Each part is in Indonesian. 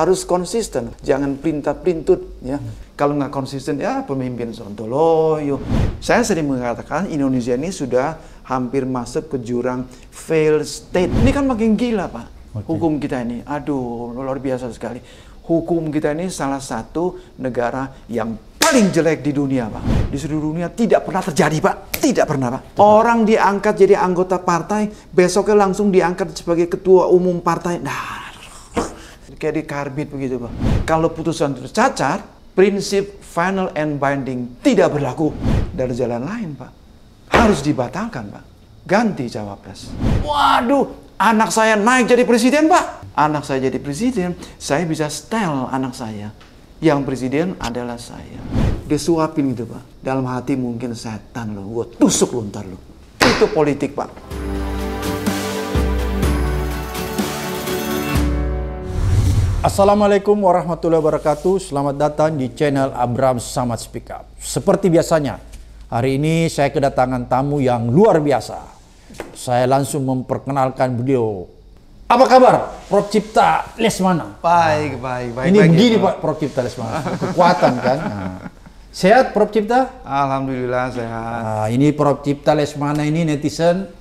harus konsisten. Jangan perintah-perintut. ya. Hmm. Kalau nggak konsisten ya pemimpin sontoloyo. Saya sering mengatakan Indonesia ini sudah hampir masuk ke jurang fail state. Ini kan makin gila Pak. Okay. Hukum kita ini, aduh luar biasa sekali. Hukum kita ini salah satu negara yang paling jelek di dunia Pak. Di seluruh dunia tidak pernah terjadi Pak. Tidak pernah Pak. Orang diangkat jadi anggota partai, besoknya langsung diangkat sebagai ketua umum partai. Nah, kayak di karbit begitu Pak. Kalau putusan tercacat, prinsip final and binding tidak berlaku. Dari jalan lain Pak. Harus dibatalkan Pak. Ganti cawapres. Waduh, anak saya naik jadi presiden Pak. Anak saya jadi presiden, saya bisa setel anak saya. Yang presiden adalah saya. Disuapin gitu Pak. Dalam hati mungkin setan lo, gue tusuk lo ntar lo. Itu politik Pak. Assalamualaikum warahmatullahi wabarakatuh. Selamat datang di channel Abram Samad Speak Up. Seperti biasanya, hari ini saya kedatangan tamu yang luar biasa. Saya langsung memperkenalkan beliau. Apa kabar, Prof. Cipta Lesmana? Baik, nah, baik, baik. Ini baik, begini ya, Pak Prof. Cipta Lesmana, kekuatan kan. Nah. Sehat Prof. Cipta? Alhamdulillah sehat. Nah, ini Prof. Cipta Lesmana ini netizen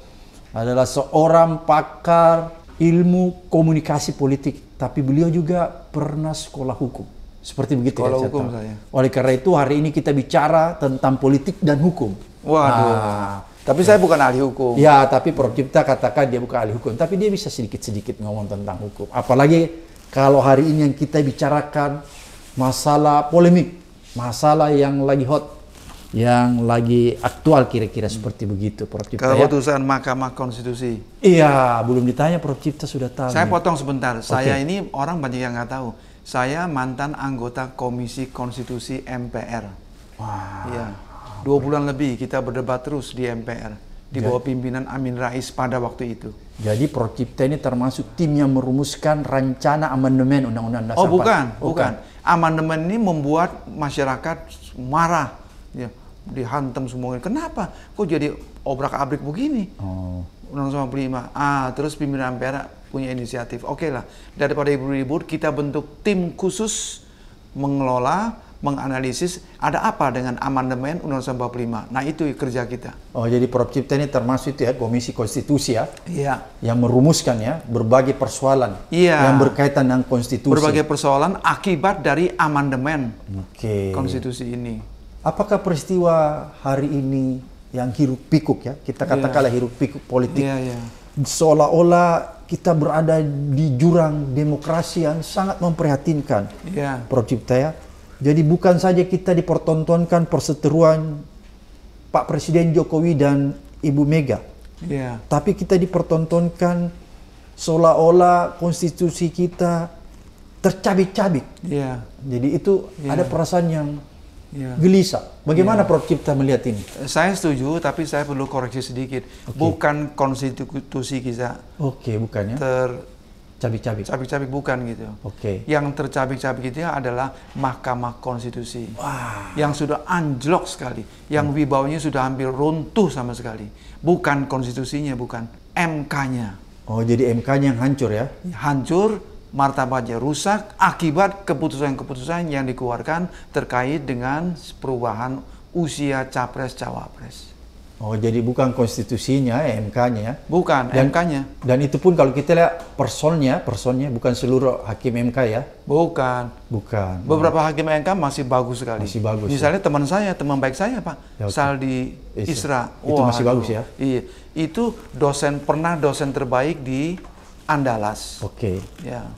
adalah seorang pakar ilmu komunikasi politik, tapi beliau juga pernah sekolah hukum. Seperti begitu ya, sekolah ya, hukum saya. Oleh karena itu hari ini kita bicara tentang politik dan hukum. Waduh. Nah, tapi ya. saya bukan ahli hukum. Ya, tapi Prof. Cipta katakan dia bukan ahli hukum, tapi dia bisa sedikit-sedikit ngomong tentang hukum. Apalagi kalau hari ini yang kita bicarakan masalah polemik, masalah yang lagi hot yang lagi aktual kira-kira seperti begitu Prof Cipta. Kalau putusan ya. Mahkamah Konstitusi. Iya, belum ditanya Prof Cipta sudah tahu. Saya potong sebentar. Okay. Saya ini orang banyak yang nggak tahu. Saya mantan anggota Komisi Konstitusi MPR. Wah. Wow. Iya. Dua bulan lebih kita berdebat terus di MPR di bawah pimpinan Amin Rais pada waktu itu. Jadi Prof Cipta ini termasuk tim yang merumuskan rancana amandemen Undang-Undang Dasar. Oh, bukan, oh bukan, bukan. Amandemen ini membuat masyarakat marah ya dihantam semuanya kenapa kok jadi obrak abrik begini oh. undang sama lima ah terus pimpinan Ampera punya inisiatif oke okay lah daripada ibu ribut kita bentuk tim khusus mengelola menganalisis ada apa dengan amandemen Undang-Undang 45. Nah itu kerja kita. Oh jadi Prof Cipta ini termasuk itu ya Komisi Konstitusi ya? Iya. Yang merumuskan ya berbagai persoalan iya. yang berkaitan dengan konstitusi. Berbagai persoalan akibat dari amandemen okay. konstitusi ini apakah peristiwa hari ini yang hiruk pikuk ya kita iya. katakanlah yeah. hiruk pikuk politik yeah, yeah. seolah-olah kita berada di jurang demokrasi yang sangat memprihatinkan yeah. Prof Cipta ya jadi bukan saja kita dipertontonkan perseteruan Pak Presiden Jokowi dan Ibu Mega yeah. tapi kita dipertontonkan seolah-olah konstitusi kita tercabik-cabik yeah. jadi itu yeah. ada perasaan yang ya. gelisah. Bagaimana ya. Prof Cipta melihat ini? Saya setuju, tapi saya perlu koreksi sedikit. Okay. Bukan konstitusi kita. Oke, okay, bukannya. Ter cabik-cabik. Cabik-cabik bukan gitu. Oke. Okay. Yang tercabik-cabik itu adalah Mahkamah Konstitusi. Wah. Yang sudah anjlok sekali, yang hmm. wibawanya sudah hampir runtuh sama sekali. Bukan konstitusinya, bukan MK-nya. Oh, jadi MK-nya yang hancur ya? Hancur, martabatnya rusak akibat keputusan-keputusan yang dikeluarkan terkait dengan perubahan usia capres-cawapres. Oh, jadi bukan konstitusinya, eh, MK-nya. Ya? Bukan, MK-nya. Dan itu pun kalau kita lihat personnya, personnya bukan seluruh hakim MK ya? Bukan. Bukan. Beberapa hakim MK masih bagus sekali. Masih bagus. Ya? Misalnya ya? teman saya, teman baik saya, Pak. Ya, okay. Saldi Isra. Isra. Itu Wah, masih aduh. bagus ya? Iya. Itu dosen, pernah dosen terbaik di Andalas. Oke. Okay. Ya.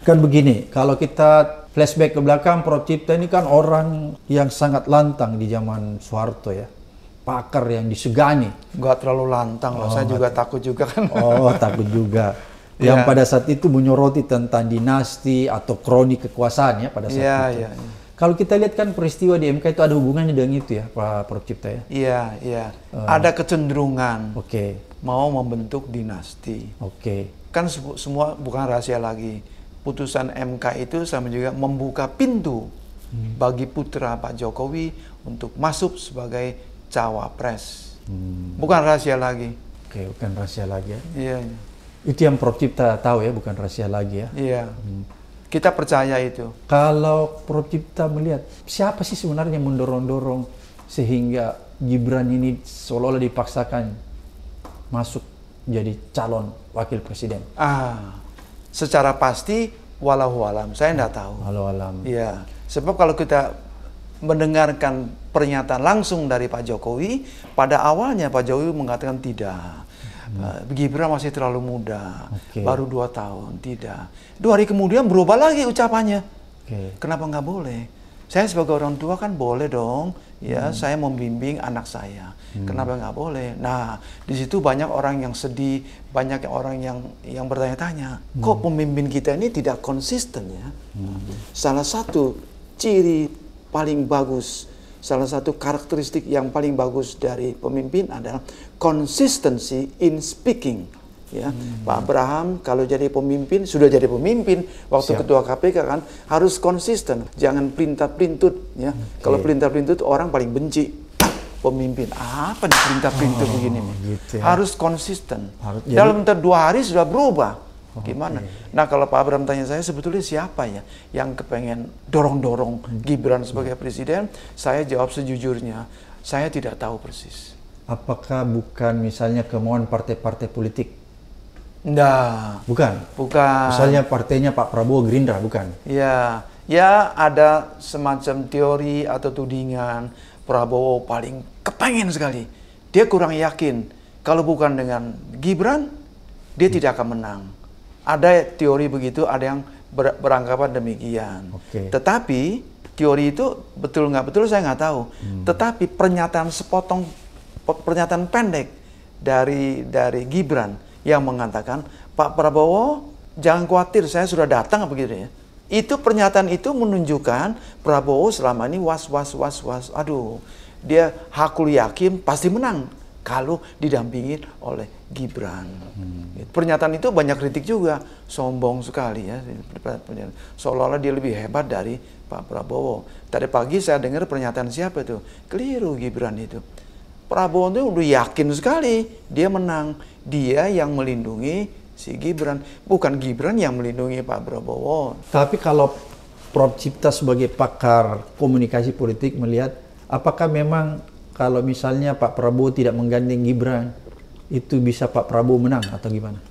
Kan begini, kalau kita flashback ke belakang, Prof. Cipta ini kan orang yang sangat lantang di zaman Soeharto ya. Pakar yang disegani. Gak terlalu lantang oh, loh, saya juga takut juga kan. Oh, takut juga. yang yeah. pada saat itu menyoroti tentang dinasti atau kroni kekuasaan ya pada saat yeah, itu. Yeah, yeah. Kalau kita lihat kan peristiwa di MK itu ada hubungannya dengan itu ya, Pak Prof. Cipta ya? Iya, iya. Uh, ada kecenderungan. Oke. Okay. Mau membentuk dinasti. Oke. Okay kan semua bukan rahasia lagi. Putusan MK itu sama juga membuka pintu hmm. bagi putra Pak Jokowi untuk masuk sebagai cawapres. Hmm. Bukan rahasia lagi. Oke, bukan rahasia lagi ya. Iya. Itu yang Prof Cipta tahu ya, bukan rahasia lagi ya. Iya. Hmm. Kita percaya itu. Kalau Prof Cipta melihat siapa sih sebenarnya yang mendorong-dorong sehingga Gibran ini seolah-olah dipaksakan masuk jadi calon wakil presiden. Ah, secara pasti walau alam saya tidak tahu. Walau alam. Ya, sebab kalau kita mendengarkan pernyataan langsung dari Pak Jokowi, pada awalnya Pak Jokowi mengatakan tidak. Hmm. Eh, Gibran masih terlalu muda, okay. baru dua tahun, tidak. Dua hari kemudian berubah lagi ucapannya. Okay. Kenapa nggak boleh? Saya sebagai orang tua kan boleh dong ya hmm. saya membimbing anak saya hmm. kenapa nggak boleh nah di situ banyak orang yang sedih banyak orang yang yang bertanya-tanya hmm. kok pemimpin kita ini tidak konsisten ya hmm. salah satu ciri paling bagus salah satu karakteristik yang paling bagus dari pemimpin adalah konsistensi in speaking ya hmm. Pak Abraham kalau jadi pemimpin sudah jadi pemimpin waktu Siap. ketua KPK kan harus konsisten jangan perintah pelintut ya okay. kalau perintah pelintut orang paling benci pemimpin apa nih perintah pelintut oh, begini gitu ya. harus konsisten harus, jadi, dalam dua hari sudah berubah oh, gimana okay. nah kalau Pak Abraham tanya saya sebetulnya siapa ya yang kepengen dorong dorong hmm. Gibran sebagai presiden saya jawab sejujurnya saya tidak tahu persis apakah bukan misalnya kemauan partai-partai politik Enggak. Bukan? Bukan. Misalnya partainya Pak Prabowo Gerindra, bukan? Iya. Ya ada semacam teori atau tudingan Prabowo paling kepengen sekali. Dia kurang yakin kalau bukan dengan Gibran, dia hmm. tidak akan menang. Ada teori begitu, ada yang ber beranggapan demikian. Okay. Tetapi teori itu betul nggak betul saya nggak tahu. Hmm. Tetapi pernyataan sepotong pernyataan pendek dari dari Gibran yang mengatakan Pak Prabowo jangan khawatir saya sudah datang begitu ya. Itu pernyataan itu menunjukkan Prabowo selama ini was was was was. Aduh, dia hakul yakin pasti menang kalau didampingi oleh Gibran. Hmm. Pernyataan itu banyak kritik juga, sombong sekali ya. Seolah-olah dia lebih hebat dari Pak Prabowo. Tadi pagi saya dengar pernyataan siapa itu? Keliru Gibran itu Prabowo itu udah yakin sekali dia menang. Dia yang melindungi si Gibran, bukan Gibran yang melindungi Pak Prabowo. Tapi kalau Prof Cipta sebagai pakar komunikasi politik melihat apakah memang kalau misalnya Pak Prabowo tidak menggandeng Gibran itu bisa Pak Prabowo menang atau gimana?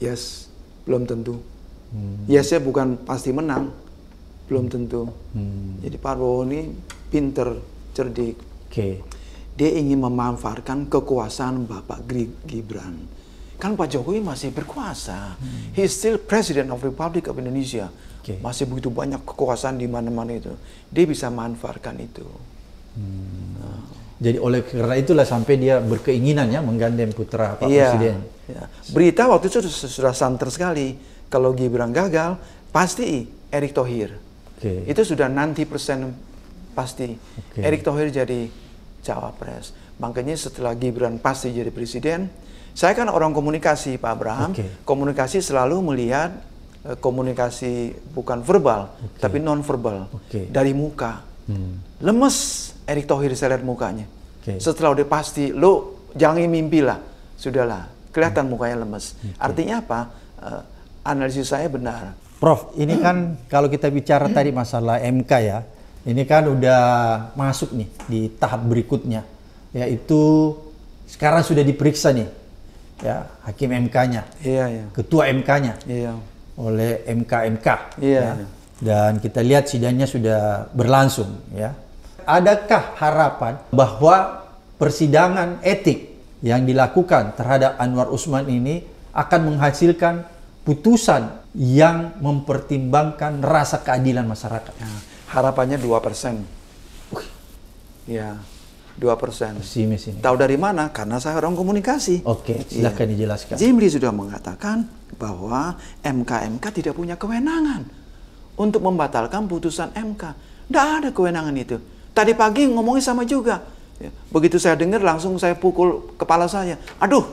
Yes, belum tentu. Hmm. ya bukan pasti menang, belum hmm. tentu. Hmm. Jadi Pak Prabowo ini pinter, cerdik. Oke. Okay dia ingin memanfaatkan kekuasaan Bapak Gibran. Kan Pak Jokowi masih berkuasa. Hmm. He's still President of Republic of Indonesia. Okay. Masih begitu banyak kekuasaan di mana-mana itu. Dia bisa manfaatkan itu. Hmm. Nah. Jadi oleh karena itulah sampai dia berkeinginan ya menggandeng putra Pak yeah. Presiden. Yeah. Berita waktu itu sudah santer sekali. Kalau Gibran gagal, pasti Erick Thohir. Okay. Itu sudah 90% pasti. Okay. Erick Thohir jadi cawapres. Makanya setelah Gibran pasti jadi presiden, saya kan orang komunikasi Pak Abraham, okay. komunikasi selalu melihat eh, komunikasi bukan verbal okay. tapi non verbal okay. dari muka. Hmm. Lemes Erick Thohir saya lihat mukanya. Okay. Setelah udah pasti lo jangan mimpi lah, sudahlah. Kelihatan hmm. mukanya lemes. Okay. Artinya apa? Eh, analisis saya benar. Prof, ini kan kalau kita bicara tadi masalah MK ya, ini kan udah masuk nih di tahap berikutnya, yaitu sekarang sudah diperiksa nih, ya hakim MK-nya, iya, iya. ketua MK-nya, iya. oleh MK-MK. Iya, ya. iya. Dan kita lihat sidangnya sudah berlangsung, ya. Adakah harapan bahwa persidangan etik yang dilakukan terhadap Anwar Usman ini akan menghasilkan putusan yang mempertimbangkan rasa keadilan masyarakat. Nah, harapannya 2 persen. Ya, 2 persen. Tahu dari mana? Karena saya orang komunikasi. Oke, iya. silahkan ya. dijelaskan. Jimli sudah mengatakan bahwa MKMK mk tidak punya kewenangan untuk membatalkan putusan MK. Tidak ada kewenangan itu. Tadi pagi ngomongnya sama juga. Ya, begitu saya dengar langsung saya pukul kepala saya. Aduh.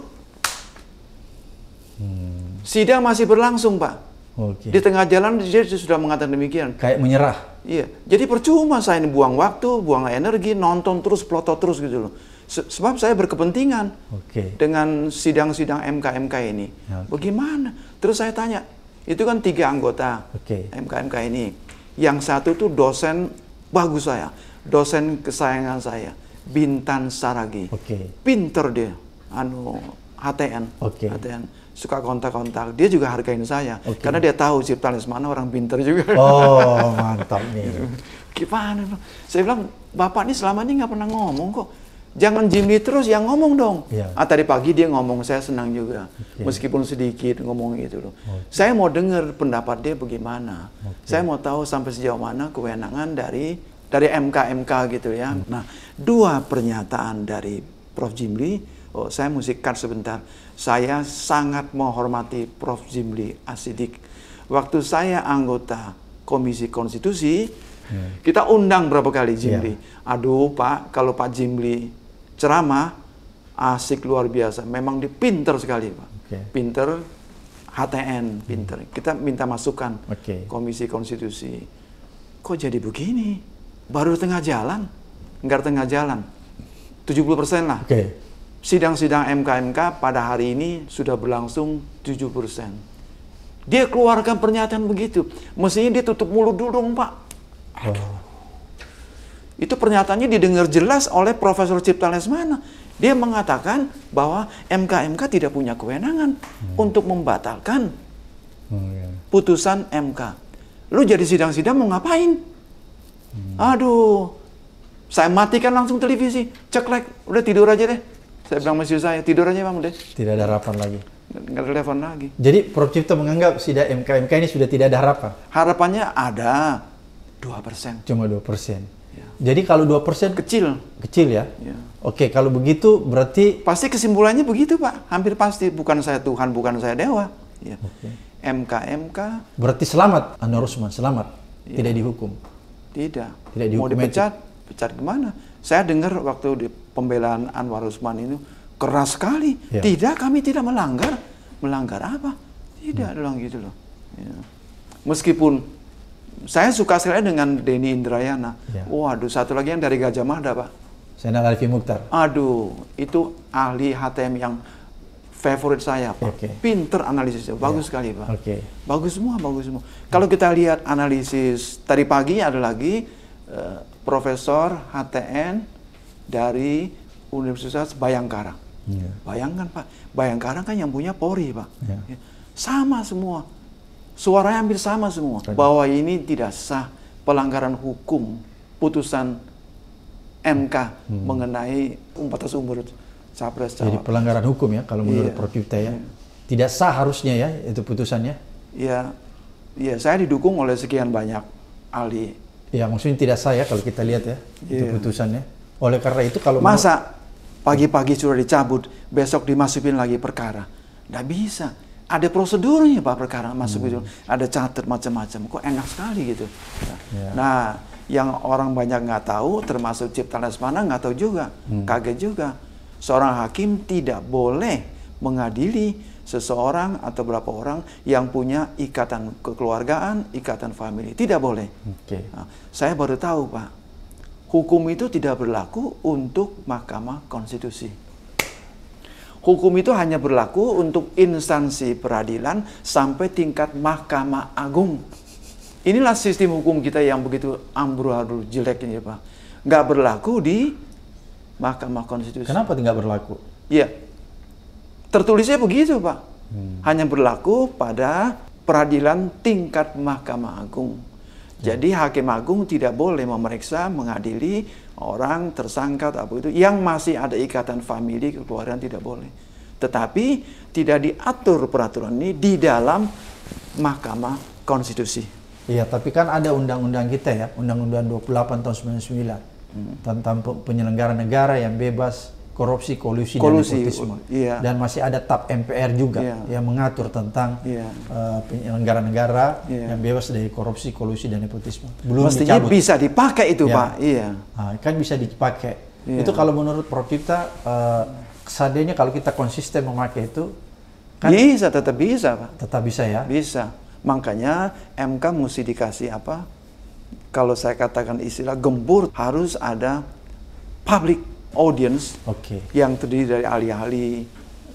Hmm. Sidang masih berlangsung, Pak Okay. Di tengah jalan dia sudah mengatakan demikian. Kayak menyerah. Iya. Jadi percuma saya ini buang waktu, buang energi, nonton terus, plotot terus gitu loh. Sebab saya berkepentingan okay. dengan sidang-sidang MKMK ini. Ya, okay. Bagaimana? Terus saya tanya, itu kan tiga anggota okay. mk ini. Yang satu tuh dosen bagus saya, dosen kesayangan saya, Bintan Saragi. Okay. Pinter dia, anu HTN. Oke. Okay. HTN suka kontak-kontak. Dia juga hargain saya okay. karena dia tahu Ciptalis mana orang pinter juga. Oh, mantap nih. Gimana? Saya bilang, "Bapak ini selama ini nggak pernah ngomong kok. Jangan jimli terus yang ngomong dong." Yeah. Ah, tadi pagi dia ngomong, saya senang juga. Okay. Meskipun sedikit ngomong itu loh. Okay. Saya mau dengar pendapat dia bagaimana. Okay. Saya mau tahu sampai sejauh mana kewenangan dari dari MK MK gitu ya. Hmm. Nah, dua pernyataan dari Prof Jimli oh, saya musikkan sebentar. Saya sangat menghormati Prof. Jimli Asidik. Waktu saya anggota Komisi Konstitusi, yeah. kita undang berapa kali Jimli. Yeah. Aduh Pak, kalau Pak Jimli ceramah, asik luar biasa. Memang dipinter sekali Pak. Okay. Pinter, HTN hmm. pinter. Kita minta masukan okay. Komisi Konstitusi. Kok jadi begini? Baru tengah jalan, Enggak tengah jalan. 70 persen lah. Okay sidang-sidang MKMK pada hari ini sudah berlangsung 7 persen. Dia keluarkan pernyataan begitu. Mestinya dia tutup mulut dulu dong, Pak. Aduh. Itu pernyataannya didengar jelas oleh Profesor Cipta Lesmana. Dia mengatakan bahwa MKMK tidak punya kewenangan hmm. untuk membatalkan hmm, putusan MK. Lu jadi sidang-sidang mau ngapain? Hmm. Aduh, saya matikan langsung televisi, ceklek, udah tidur aja deh saya bilang Mas Yusaya, tidur aja bang Mudes. Tidak ada harapan lagi. Nggak ada telepon lagi. Jadi Prof. Cipto menganggap sidak MK-MK ini sudah tidak ada harapan? Harapannya ada. 2%. Cuma 2%. Ya. Jadi kalau dua persen kecil. Kecil ya? ya. Oke, kalau begitu berarti pasti kesimpulannya begitu, Pak. Hampir pasti bukan saya Tuhan, bukan saya dewa. Ya. Oke. MK MK berarti selamat Anwar Usman, selamat. Ya. Tidak dihukum. Tidak. Tidak dihukum. Mau dipecat, pecat kemana? Saya dengar waktu di pembelaan Anwar Usman ini keras sekali. Ya. Tidak, kami tidak melanggar. Melanggar apa? Tidak, hmm. dong gitu loh. Ya. Meskipun saya suka sekali dengan Denny Indrayana. Ya. Waduh, satu lagi yang dari Gajah Mada, Pak. Saya Zainal Arifin Mukhtar. Aduh, itu ahli HTM yang favorit saya, Pak. Okay. Pinter analisisnya, bagus yeah. sekali, Pak. Okay. Bagus semua, bagus semua. Kalau kita lihat analisis tadi pagi ada lagi eh, profesor HTN dari Universitas Bayangkara. Yeah. Bayangkan Pak, Bayangkara kan yang punya Polri Pak. Yeah. Ya. Sama semua, suaranya hampir sama semua Tadi. bahwa ini tidak sah pelanggaran hukum putusan MK hmm. mengenai batas umur capres. Jadi pelanggaran hukum ya kalau menurut yeah. Prof Yuta ya. Yeah. Tidak sah harusnya ya itu putusannya. Iya. Yeah. yeah, saya didukung oleh sekian banyak ahli Ya maksudnya tidak saya kalau kita lihat ya yeah. itu iya. putusannya. Oleh karena itu kalau masa pagi-pagi sudah dicabut, besok dimasukin lagi perkara, tidak bisa. Ada prosedurnya pak perkara masuk hmm. itu, ada catat macam-macam. Kok enak sekali gitu. Yeah. Nah yang orang banyak nggak tahu, termasuk Cipta Lesmana nggak tahu juga, hmm. kaget juga. Seorang hakim tidak boleh mengadili seseorang atau berapa orang yang punya ikatan kekeluargaan, ikatan family. Tidak boleh. Okay. Nah, saya baru tahu, Pak. Hukum itu tidak berlaku untuk Mahkamah Konstitusi. Hukum itu hanya berlaku untuk instansi peradilan sampai tingkat Mahkamah Agung. Inilah sistem hukum kita yang begitu amburadul jelek ini, Pak. Nggak berlaku di Mahkamah Konstitusi. Kenapa tidak berlaku? Iya, Tertulisnya begitu, Pak. Hmm. Hanya berlaku pada peradilan tingkat Mahkamah Agung. Ya. Jadi Hakim Agung tidak boleh memeriksa, mengadili orang tersangka atau apa itu yang masih ada ikatan famili kekeluargaan tidak boleh. Tetapi tidak diatur peraturan ini di dalam Mahkamah Konstitusi. Iya, tapi kan ada undang-undang kita ya, Undang-Undang 28 tahun 99 hmm. tentang penyelenggara negara yang bebas korupsi, kolusi, kolusi dan nepotisme. Oh, iya. Dan masih ada TAP MPR juga iya. yang mengatur tentang iya. uh, penyelenggara negara iya. yang bebas dari korupsi, kolusi, dan nepotisme. Belum Mestinya dicabut. bisa dipakai itu, ya. Pak. Iya. Nah, kan bisa dipakai. Iya. Itu kalau menurut Prof Cipta, uh, seandainya kalau kita konsisten memakai itu, kan bisa, tetap bisa, Pak. Tetap bisa ya. Bisa. Makanya MK mesti dikasih apa? Kalau saya katakan istilah gembur harus ada public audience okay. yang terdiri dari ahli-ahli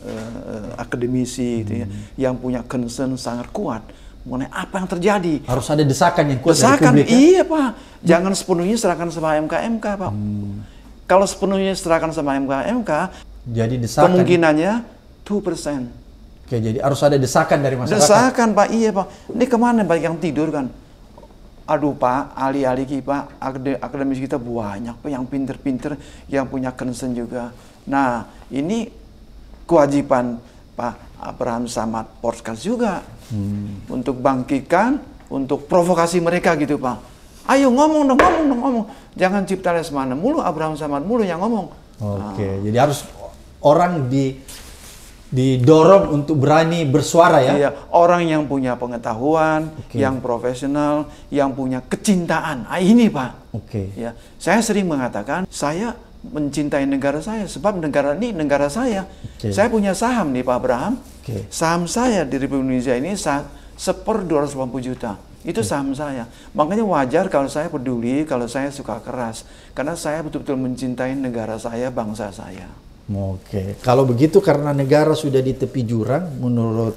uh, akademisi hmm. gitu ya, hmm. yang punya concern sangat kuat mengenai apa yang terjadi. Harus ada desakan yang kuat desakan, dari publik. Ya? iya Pak. Jangan sepenuhnya serahkan sama MKMK Pak. Hmm. Kalau sepenuhnya serahkan sama MKMK, jadi desakan. kemungkinannya 2%. Oke, jadi harus ada desakan dari masyarakat. Desakan Pak, iya Pak. Ini kemana banyak yang tidur kan? aduh Pak, alih-alih kita, akademis kita banyak Pak yang pinter-pinter, yang punya concern juga. Nah, ini kewajiban Pak Abraham Samad Podcast juga hmm. untuk bangkitkan, untuk provokasi mereka gitu Pak. Ayo ngomong dong, ngomong dong, ngomong. Jangan cipta mana mulu, Abraham Samad mulu yang ngomong. Oke, okay. nah. jadi harus orang di didorong untuk berani bersuara ya. Iya, orang yang punya pengetahuan, okay. yang profesional, yang punya kecintaan. Ah, ini Pak. Oke. Okay. Ya, saya sering mengatakan saya mencintai negara saya sebab negara ini negara saya. Okay. Saya punya saham nih Pak Abraham. Okay. Saham saya di Republik Indonesia ini seper 280 juta. Itu okay. saham saya. Makanya wajar kalau saya peduli, kalau saya suka keras. Karena saya betul-betul mencintai negara saya, bangsa saya. Oke, kalau begitu karena negara sudah di tepi jurang, menurut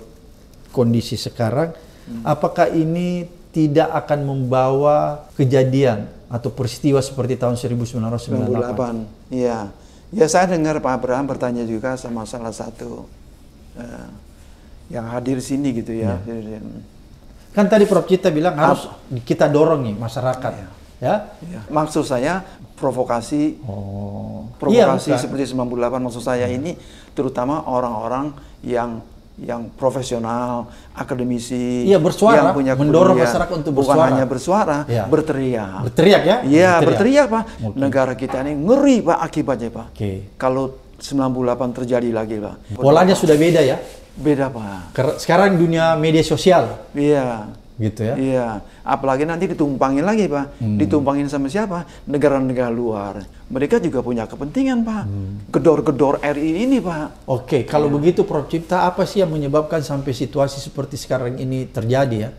kondisi sekarang, hmm. apakah ini tidak akan membawa kejadian atau peristiwa seperti tahun 1998? Iya, ya saya dengar Pak Abraham bertanya juga sama salah satu uh, yang hadir sini gitu ya. ya. Kan tadi Prof Cita bilang harus kita dorong nih masyarakat. Ya ya. ya. Maksud saya provokasi oh. provokasi ya, seperti 98 maksud saya hmm. ini terutama orang-orang yang yang profesional, akademisi, ya, bersuara, yang punya mendorong kuliah, masyarakat untuk bersuara. bukan hanya bersuara, ya. berteriak, berteriak ya, iya berteriak. berteriak pak, Okay. negara kita ini ngeri pak akibatnya pak, okay. kalau 98 terjadi lagi pak, polanya sudah beda ya, beda pak, sekarang dunia media sosial, iya, gitu ya. Iya, apalagi nanti ditumpangin lagi, Pak. Hmm. Ditumpangin sama siapa? Negara-negara luar. Mereka juga punya kepentingan, Pak. kedor gedor hmm. RI ini, Pak. Oke, kalau ya. begitu Prof Cipta, apa sih yang menyebabkan sampai situasi seperti sekarang ini terjadi ya?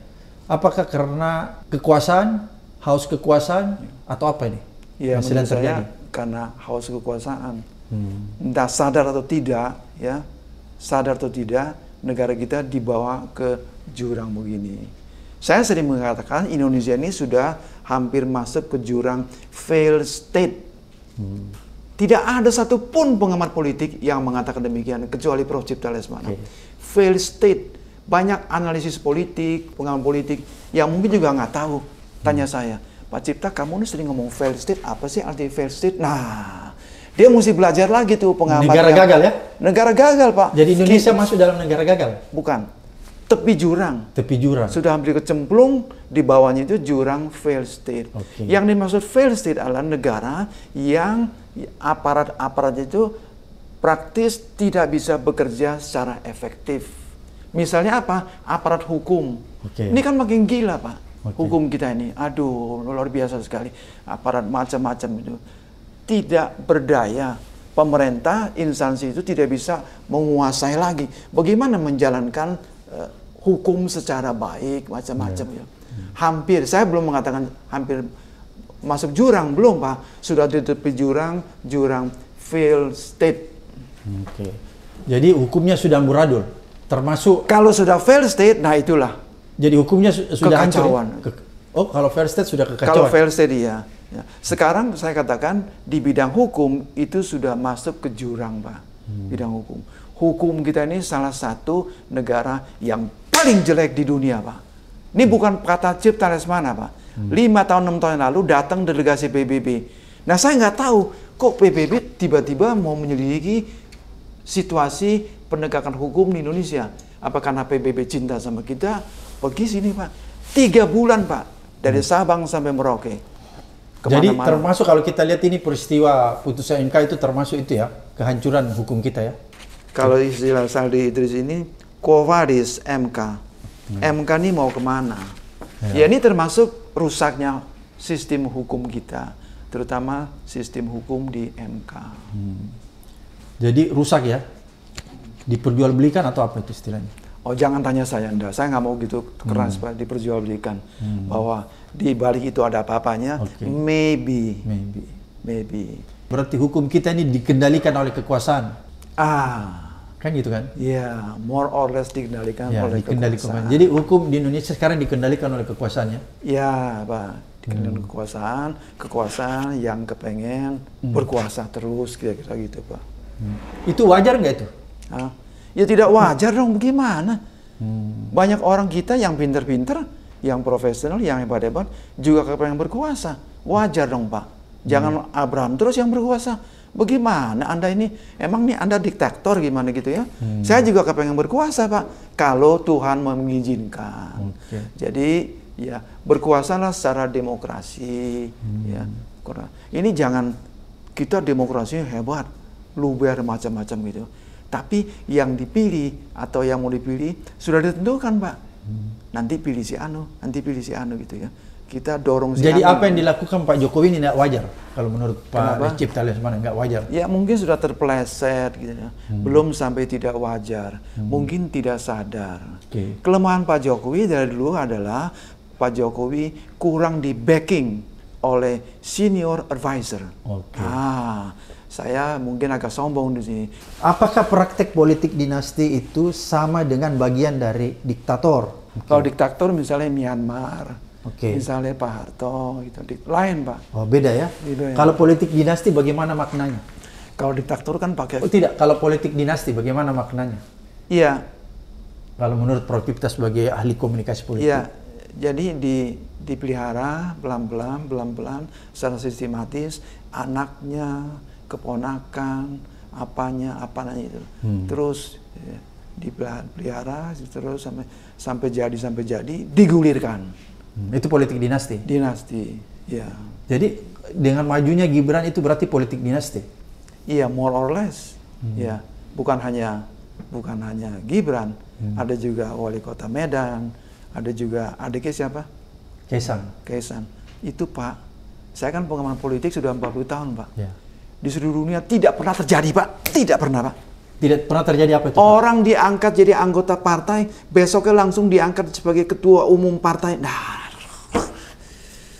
Apakah karena kekuasaan, haus kekuasaan atau apa ini? Iya, terjadi saya karena haus kekuasaan. Hmm. Entah sadar atau tidak, ya. Sadar atau tidak, negara kita dibawa ke jurang begini. Saya sering mengatakan Indonesia ini sudah hampir masuk ke jurang fail state. Hmm. Tidak ada satupun pengamat politik yang mengatakan demikian, kecuali Prof. Cipta Lesmana. Okay. Failed state. Banyak analisis politik, pengamat politik, yang mungkin juga nggak tahu. Tanya hmm. saya, Pak Cipta, kamu ini sering ngomong fail state, apa sih arti fail state? Nah, dia mesti belajar lagi tuh pengamat. Negara gagal ya? Negara gagal, Pak. Jadi Indonesia Kita, masuk dalam negara gagal? Bukan tepi jurang. Tepi jurang. Sudah hampir kecemplung, di bawahnya itu jurang fail state. Okay. Yang dimaksud fail state adalah negara yang aparat-aparat itu praktis tidak bisa bekerja secara efektif. Misalnya apa? Aparat hukum. Okay. Ini kan makin gila, Pak. Okay. Hukum kita ini. Aduh, luar biasa sekali. Aparat macam-macam itu. Tidak berdaya pemerintah instansi itu tidak bisa menguasai lagi bagaimana menjalankan eh, hukum secara baik macam-macam ya. ya. Hampir saya belum mengatakan hampir masuk jurang belum Pak, sudah ditutupi jurang, jurang fail state. Oke. Okay. Jadi hukumnya sudah muradul Termasuk kalau sudah fail state nah itulah. Jadi hukumnya su sudah ya? kekacauan. oh, kalau fail state sudah kekacauan. Kalau fail state ya. Ya. Sekarang saya katakan di bidang hukum itu sudah masuk ke jurang, Pak. Hmm. Bidang hukum. Hukum kita ini salah satu negara yang paling jelek di dunia, Pak. Ini bukan kata cipta lesmana, Pak. Hmm. Lima tahun, enam tahun yang lalu datang delegasi PBB. Nah, saya nggak tahu kok PBB tiba-tiba mau menyelidiki situasi penegakan hukum di Indonesia. Apakah karena PBB cinta sama kita? Pergi sini, Pak. Tiga bulan, Pak. Dari hmm. Sabang sampai Merauke. Kemana Jadi termasuk kalau kita lihat ini peristiwa putusan MK itu termasuk itu ya, kehancuran hukum kita ya? Kalau istilah Saldi Idris ini quo MK. Hmm. MK ini mau kemana? Ya. ya ini termasuk rusaknya sistem hukum kita, terutama sistem hukum di MK. Hmm. Jadi rusak ya? Diperjualbelikan atau apa itu istilahnya? Oh jangan tanya saya, anda. Saya nggak mau gitu keras hmm. diperjualbelikan hmm. bahwa di balik itu ada apa-apanya. Okay. Maybe. Maybe. Maybe. Berarti hukum kita ini dikendalikan oleh kekuasaan. Ah. Kan gitu kan? Iya, yeah, more or less dikendalikan ya, oleh dikendalikan. kekuasaan. Jadi hukum di Indonesia sekarang dikendalikan oleh kekuasaannya? Iya, Pak. Dikendalikan hmm. kekuasaan, kekuasaan yang kepengen hmm. berkuasa terus, kira-kira gitu, Pak. Hmm. Itu wajar nggak itu? Hah? Ya tidak wajar dong, bagaimana? Hmm. Banyak orang kita yang pinter-pinter, yang profesional, yang hebat-hebat, juga kepengen berkuasa. Wajar dong, Pak. Jangan hmm. Abraham terus yang berkuasa Bagaimana Anda ini, emang nih Anda diktator gimana gitu ya? Hmm. Saya juga kepengen berkuasa Pak, kalau Tuhan mengizinkan. Okay. Jadi ya berkuasalah secara demokrasi. Hmm. Ya. Ini jangan kita demokrasinya hebat, luber macam-macam gitu. Tapi yang dipilih atau yang mau dipilih sudah ditentukan Pak. Hmm. Nanti pilih si Anu, nanti pilih si Anu gitu ya kita dorong Jadi apa yang dilakukan Pak Jokowi ini tidak wajar kalau menurut Pak Cipta Lesmana nggak wajar? Ya mungkin sudah terpleset, gitu. Ya. hmm. belum sampai tidak wajar, hmm. mungkin tidak sadar. Okay. Kelemahan Pak Jokowi dari dulu adalah Pak Jokowi kurang di backing oleh senior advisor. Okay. Ah, saya mungkin agak sombong di sini. Apakah praktek politik dinasti itu sama dengan bagian dari diktator? Okay. Kalau diktator misalnya Myanmar, Okay. Misalnya Pak Harto gitu, di, lain Pak. Oh beda ya. Beda, ya. Kalau politik dinasti bagaimana maknanya? Kalau diktator kan pakai. Oh tidak, kalau politik dinasti bagaimana maknanya? Iya. Kalau menurut Prof. Pipta sebagai ahli komunikasi politik. Iya. Jadi di, dipelihara pelan-pelan, pelan-pelan, secara sistematis, anaknya, keponakan, apanya, apanya itu. Hmm. Terus eh, dipelihara, terus sampai sampai jadi sampai jadi digulirkan. Hmm, itu politik dinasti. Dinasti, ya. Jadi dengan majunya Gibran itu berarti politik dinasti. Iya, more or less. Hmm. Ya, bukan hanya bukan hanya Gibran, hmm. ada juga wali kota Medan, ada juga adiknya siapa? Kaisang. Kaisang. Itu Pak, saya kan pengalaman politik sudah 40 tahun Pak. Ya. Di seluruh dunia tidak pernah terjadi Pak, tidak pernah Pak. Tidak pernah terjadi apa itu? Orang diangkat jadi anggota partai, besoknya langsung diangkat sebagai ketua umum partai. Nah,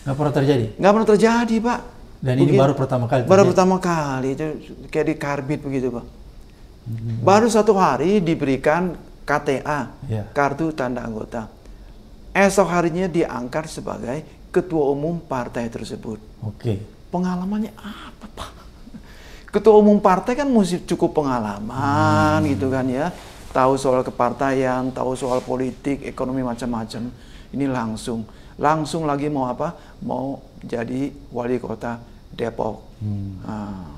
Gak pernah terjadi? Gak pernah terjadi, Pak. Dan Begitu, ini baru pertama kali? Terjadi. Baru pertama kali, itu kayak di karbit begitu, Pak. Hmm. Baru satu hari diberikan KTA, ya. Kartu Tanda Anggota. Esok harinya diangkat sebagai Ketua Umum Partai tersebut. Oke. Okay. Pengalamannya apa, Pak? Ketua Umum Partai kan mesti cukup pengalaman, hmm. gitu kan ya. Tahu soal kepartaian, tahu soal politik, ekonomi macam-macam. Ini langsung langsung lagi mau apa? Mau jadi wali kota Depok. Hmm. Hmm.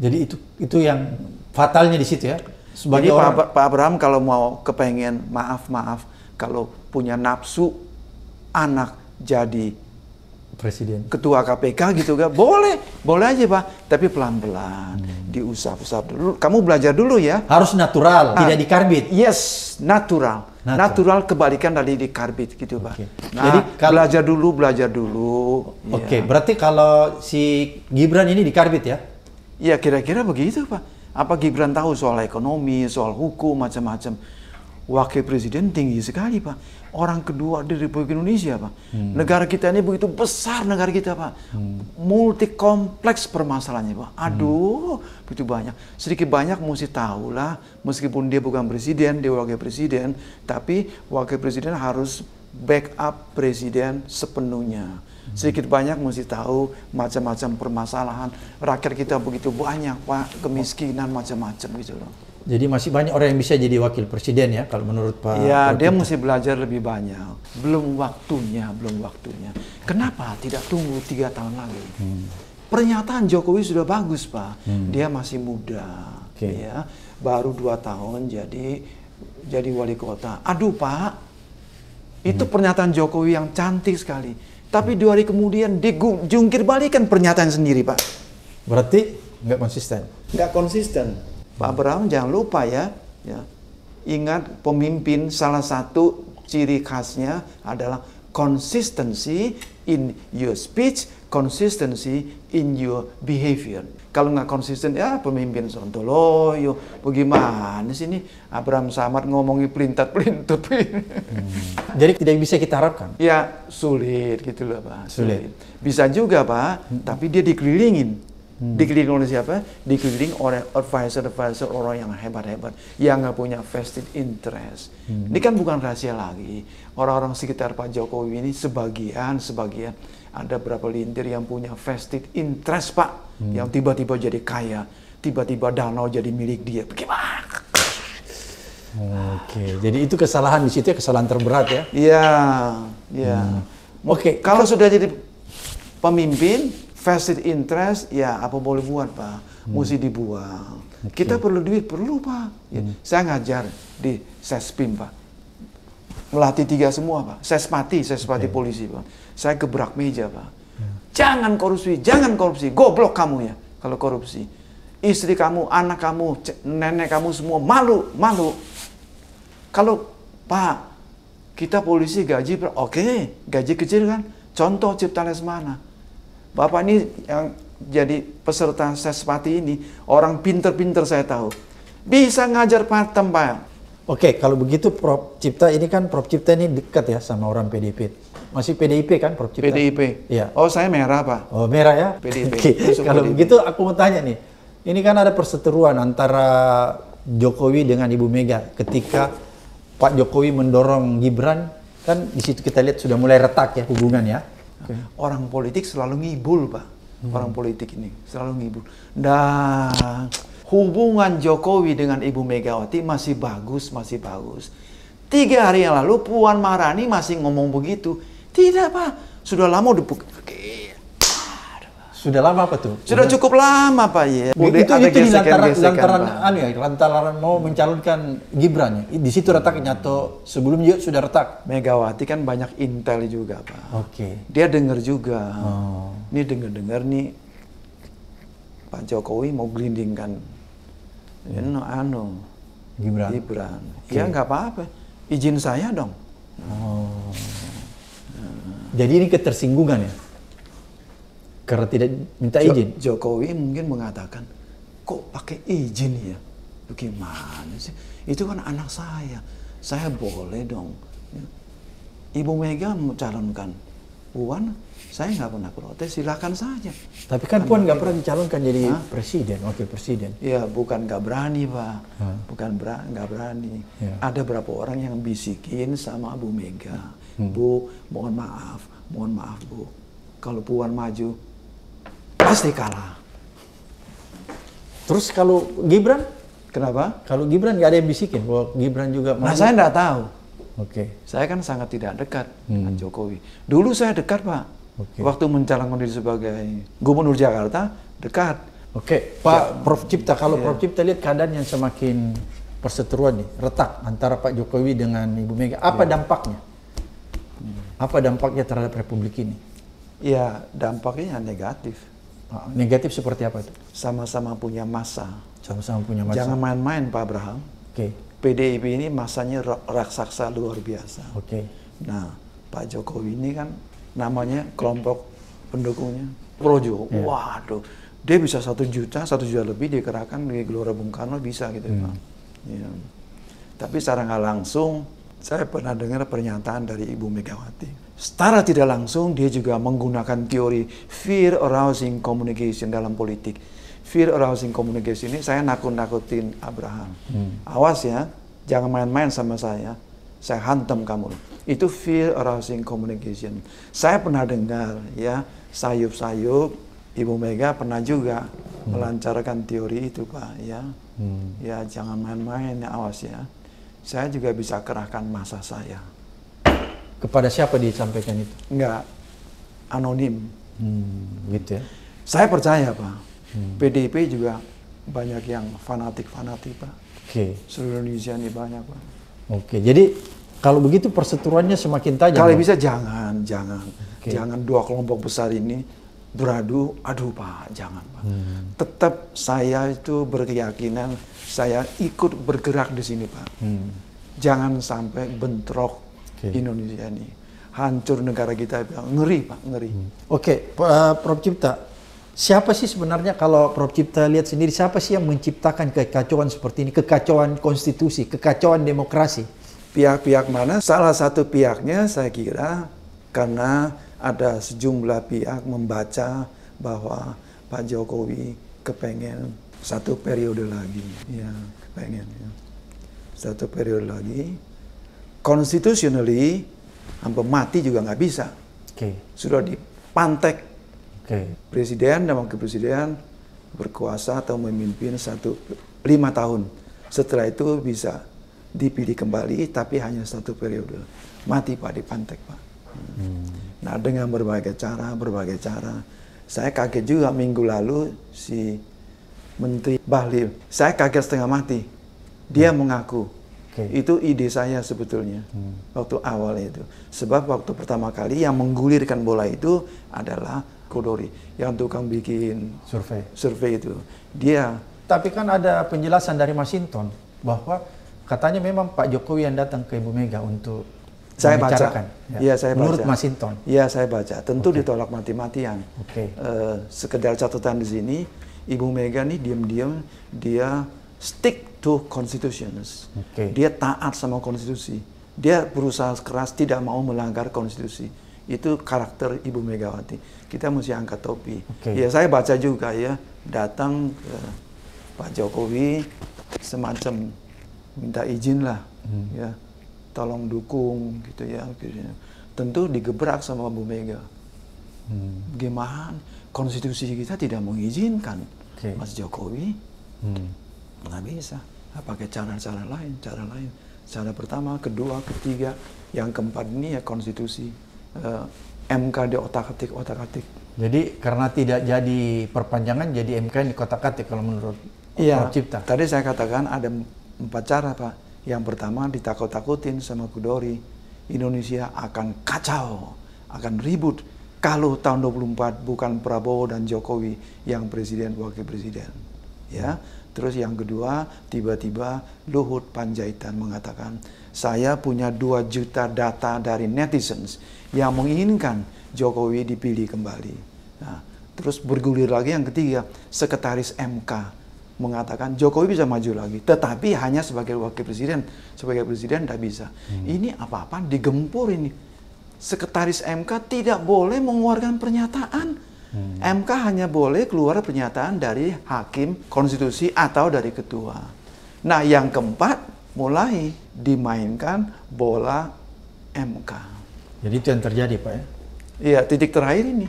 Jadi itu itu yang fatalnya di situ ya. Sebagai jadi orang... Pak, Abraham kalau mau kepengen maaf maaf kalau punya nafsu anak jadi presiden ketua KPK gitu kan boleh boleh aja pak tapi pelan pelan hmm. diusap usap dulu kamu belajar dulu ya harus natural ah, tidak dikarbit yes natural natural, natural kebalikan dari di karbit gitu pak. Nah, Jadi kalau, belajar dulu belajar dulu. Ya. Oke, okay, ya. berarti kalau si Gibran ini di karbit ya? Iya kira-kira begitu pak. Apa Gibran tahu soal ekonomi, soal hukum macam-macam? Wakil presiden tinggi sekali pak orang kedua di Republik Indonesia, Pak. Hmm. Negara kita ini begitu besar negara kita, Pak. Hmm. Multi kompleks permasalahannya, Pak. Hmm. Aduh, hmm. begitu banyak. Sedikit banyak mesti tahu lah, meskipun dia bukan presiden, dia wakil presiden, tapi wakil presiden harus backup presiden sepenuhnya. Hmm. Sedikit banyak mesti tahu macam-macam permasalahan rakyat kita begitu banyak, Pak, kemiskinan macam-macam gitu loh. Jadi masih banyak orang yang bisa jadi wakil presiden ya kalau menurut Pak. Ya, Pak dia mesti belajar lebih banyak. Belum waktunya, belum waktunya. Kenapa tidak tunggu tiga tahun lagi? Hmm. Pernyataan Jokowi sudah bagus Pak. Hmm. Dia masih muda, okay. ya. Baru dua tahun jadi jadi wali kota. Aduh Pak, itu hmm. pernyataan Jokowi yang cantik sekali. Tapi dua hari kemudian dijungkir balikan pernyataan sendiri Pak. Berarti nggak konsisten. Nggak konsisten. Pak Abraham jangan lupa ya, ya. Ingat pemimpin salah satu ciri khasnya adalah consistency in your speech, consistency in your behavior. Kalau nggak konsisten, ya pemimpin sontoloyo, bagaimana sih ini Abraham Samad ngomongi pelintat-pelintut. Hmm. Jadi tidak bisa kita harapkan? Ya, sulit gitu loh Pak. Sulit. sulit. Bisa juga Pak, hmm. tapi dia dikelilingin hmm. Dikelilingi oleh siapa? Dikelilingi oleh advisor-advisor orang yang hebat-hebat, yang nggak punya vested interest. Hmm. Ini kan bukan rahasia lagi. Orang-orang sekitar Pak Jokowi ini sebagian, sebagian ada berapa lintir yang punya vested interest Pak, hmm. yang tiba-tiba jadi kaya, tiba-tiba danau jadi milik dia. Bagaimana? Oke, okay. jadi itu kesalahan di situ ya kesalahan terberat ya? Iya, iya. Hmm. Oke, okay. kalau sudah jadi pemimpin, vested interest ya apa boleh buat pak hmm. mesti dibuang okay. kita perlu duit perlu pak ya. Hmm. saya ngajar di sespim pak melatih tiga semua pak sespati sespati okay. polisi pak saya gebrak meja pak hmm. jangan korupsi jangan korupsi goblok kamu ya kalau korupsi istri kamu anak kamu nenek kamu semua malu malu kalau pak kita polisi gaji oke okay, gaji kecil kan contoh cipta lesmana Bapak ini yang jadi peserta sespati ini, orang pinter-pinter saya tahu. Bisa ngajar patem, Pak. Oke, kalau begitu Prof. Cipta ini kan Prof. Cipta ini dekat ya sama orang PDIP. Masih PDIP kan Prof. Cipta? PDIP. Ya. Oh, saya merah, Pak. Oh, merah ya? PDIP. Oke. kalau PDIP. begitu aku mau tanya nih. Ini kan ada perseteruan antara Jokowi dengan Ibu Mega ketika Pak Jokowi mendorong Gibran kan di situ kita lihat sudah mulai retak ya hubungan ya okay. orang politik selalu ngibul pak hmm. orang politik ini selalu ngibul dan nah, hubungan Jokowi dengan Ibu Megawati masih bagus masih bagus tiga hari yang lalu Puan Marani masih ngomong begitu tidak pak sudah lama dipukul sudah lama apa tuh? Sudah Udah. cukup lama Pak ya. Udah itu itu gesekan, di lantaran, lantaran anu ya, lantaran mau mencalonkan Gibran ya. Di situ retak nyato sebelum juga sudah retak. Megawati kan banyak intel juga Pak. Oke. Okay. Dia dengar juga. Oh. Ini dengar-dengar nih Pak Jokowi mau grinding hmm. Iya. You anu, anu Gibran. Gibran. Okay. Ya nggak apa-apa. Izin saya dong. Oh. Hmm. Jadi ini ketersinggungan ya? Karena tidak minta izin. Jokowi mungkin mengatakan, kok pakai izin ya? Bagaimana sih? Itu kan anak saya. Saya boleh dong. Ya. Ibu Mega mencalonkan Puan, saya nggak pernah protes, silahkan saja. Tapi kan, Puan nggak pernah dicalonkan jadi Hah? presiden, wakil presiden. Iya, bukan nggak berani pak, Hah? bukan nggak berani. Ya. Ada berapa orang yang bisikin sama Bu Mega, hmm. Bu, mohon maaf, mohon maaf Bu, kalau Puan maju Pasti kalah. Terus kalau Gibran, kenapa? Kalau Gibran nggak ada yang bisikin bahwa Gibran juga Nah saya nggak tahu. Oke. Okay. Saya kan sangat tidak dekat hmm. dengan Jokowi. Dulu saya dekat pak. Okay. Waktu mencalonkan diri sebagai Gubernur Jakarta dekat. Oke, okay. Pak ya, Prof Cipta, kalau iya. Prof Cipta lihat keadaan yang semakin perseteruan nih, retak antara Pak Jokowi dengan Ibu Mega, apa ya. dampaknya? Apa dampaknya terhadap Republik ini? Ya, dampaknya negatif. Negatif seperti apa itu? Sama-sama punya masa. Sama-sama punya masa. Jangan main-main Pak Abraham. Oke. Okay. PDIP ini masanya raksasa luar biasa. Oke. Okay. Nah, Pak Jokowi ini kan namanya kelompok pendukungnya Projo. Yeah. Waduh, dia bisa satu juta, satu juta lebih dikerahkan di Gelora Bung Karno bisa gitu hmm. Pak. Ya. Tapi secara nggak langsung saya pernah dengar pernyataan dari Ibu Megawati Setara tidak langsung dia juga menggunakan teori fear arousing communication dalam politik. Fear arousing communication ini saya nakut-nakutin Abraham. Hmm. Awas ya, jangan main-main sama saya. Saya hantam kamu. Itu fear arousing communication. Saya pernah dengar ya, sayup-sayup Ibu Mega pernah juga hmm. melancarkan teori itu, Pak, ya. Hmm. Ya, jangan main-main ya, awas ya. Saya juga bisa kerahkan masa saya kepada siapa disampaikan itu? Enggak, anonim. Hmm, gitu ya. Saya percaya Pak, hmm. PDIP juga banyak yang fanatik-fanatik Pak. Oke. Okay. Seluruh Indonesia ini banyak Pak. Oke, okay. jadi kalau begitu perseteruannya semakin tajam. Kalau bisa jangan, jangan. Okay. Jangan dua kelompok besar ini beradu, aduh Pak, jangan Pak. Hmm. Tetap saya itu berkeyakinan saya ikut bergerak di sini Pak. Hmm. Jangan sampai bentrok okay. Indonesia ini. Hancur negara kita, ngeri Pak, ngeri. Hmm. Oke, okay. uh, eh, Prof. Cipta, siapa sih sebenarnya kalau Prof. Cipta lihat sendiri, siapa sih yang menciptakan kekacauan seperti ini, kekacauan konstitusi, kekacauan demokrasi? Pihak-pihak mana? Salah satu pihaknya saya kira karena ada sejumlah pihak membaca bahwa Pak Jokowi kepengen satu periode lagi, ya pengen ya. satu periode lagi constitutionally sampai mati juga nggak bisa. Okay. Sudah dipantek. Okay. Presiden dan wakil presiden berkuasa atau memimpin satu lima tahun. Setelah itu bisa dipilih kembali, tapi hanya satu periode. Mati pak dipantek pak. Hmm. Nah dengan berbagai cara, berbagai cara. Saya kaget juga minggu lalu si Menteri Bahlil. Saya kaget setengah mati. Dia hmm. mengaku okay. itu ide saya sebetulnya hmm. waktu awal itu sebab waktu pertama kali yang menggulirkan bola itu adalah Kodori yang tukang bikin survei survei itu dia tapi kan ada penjelasan dari Masinton bahwa katanya memang Pak Jokowi yang datang ke Ibu Mega untuk saya baca. ya, ya, saya Menurut baca. Menurut Masinton. ya saya baca. Tentu okay. ditolak mati-matian. Okay. Uh, eh, sekedar catatan di sini, Ibu Mega nih diam-diam dia stick itu konstitusionalis. Okay. Dia taat sama konstitusi. Dia berusaha keras tidak mau melanggar konstitusi. Itu karakter Ibu Megawati. Kita mesti angkat topi. Okay. Ya saya baca juga ya datang ke eh, Pak Jokowi semacam minta izin lah hmm. ya tolong dukung gitu ya tentu digebrak sama Bu Mega hmm. gimana konstitusi kita tidak mengizinkan okay. Mas Jokowi hmm. nggak bisa nah, pakai cara-cara lain, cara lain. Cara pertama, kedua, ketiga, yang keempat ini ya konstitusi. Uh, eh, MK di otak-atik, otak-atik. Jadi karena tidak jadi perpanjangan, jadi MK ini kotak atik kalau menurut ya, cipta. tadi saya katakan ada empat cara Pak. Yang pertama ditakut-takutin sama Kudori, Indonesia akan kacau, akan ribut kalau tahun 24 bukan Prabowo dan Jokowi yang presiden wakil presiden. Ya, Terus yang kedua, tiba-tiba Luhut Panjaitan mengatakan, saya punya 2 juta data dari netizens yang menginginkan Jokowi dipilih kembali. Nah, terus bergulir lagi yang ketiga, Sekretaris MK mengatakan Jokowi bisa maju lagi, tetapi hanya sebagai wakil presiden, sebagai presiden tidak bisa. Hmm. Ini apa-apa digempur ini. Sekretaris MK tidak boleh mengeluarkan pernyataan Hmm. MK hanya boleh keluar pernyataan dari hakim konstitusi atau dari ketua. Nah, yang keempat mulai dimainkan bola MK. Jadi itu yang terjadi, Pak ya? Iya, titik terakhir ini.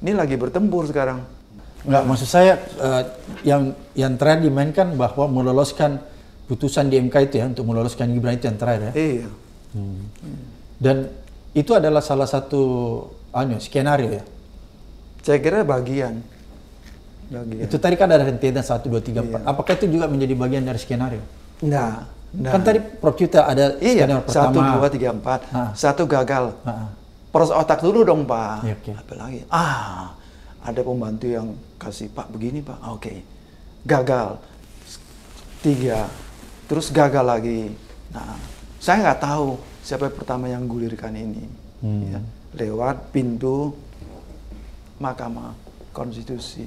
Ini lagi bertempur sekarang. Enggak, maksud saya uh, yang yang terakhir dimainkan bahwa meloloskan putusan di MK itu ya untuk meloloskan Gibran itu yang terakhir ya. Iya. Hmm. Dan itu adalah salah satu anu skenario ya saya kira bagian. bagian. Itu tadi kan ada rentetan satu dua tiga empat. Iya. Apakah itu juga menjadi bagian dari skenario? Nah, nah. kan tadi Prof Cita ada iya, skenario pertama. Satu dua tiga empat. Ha. Satu gagal. Ha. Proses otak dulu dong Pak. Ya, okay. Apa lagi? Ah, ada pembantu yang kasih Pak begini Pak. Ah, oke, okay. gagal. Tiga, terus gagal lagi. Nah, saya nggak tahu siapa yang pertama yang gulirkan ini. Hmm. Ya. Lewat pintu Mahkamah Konstitusi.